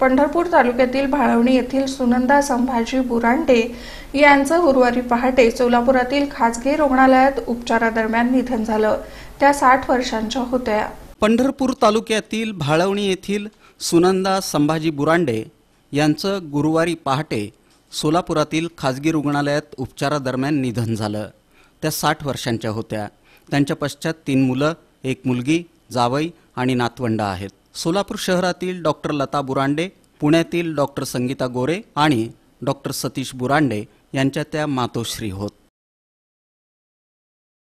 पंढरपूर तालुक्यातील भाळवणी येथील सुनंदा संभाजी बुरांडे यांचं गुरुवारी पहाटे सोलापुरातील खाजगी रुग्णालयात उपचारादरम्यान निधन झालं त्या साठ वर्षांच्या होत्या पंढरपूर तालुक्यातील भाळवणी येथील सुनंदा संभाजी बुरांडे यांचं गुरुवारी पहाटे सोलापुरातील खाजगी रुग्णालयात उपचारादरम्यान निधन झालं त्या साठ वर्षांच्या होत्या त्यांच्या पश्चात तीन मुलं एक मुलगी जावई आणि नातवंड आहेत सोलापूर शहरातील डॉक्टर लता बुरांडे पुण्यातील डॉक्टर संगीता गोरे आणि डॉक्टर सतीश बुरांडे यांच्या त्या मातोश्री होत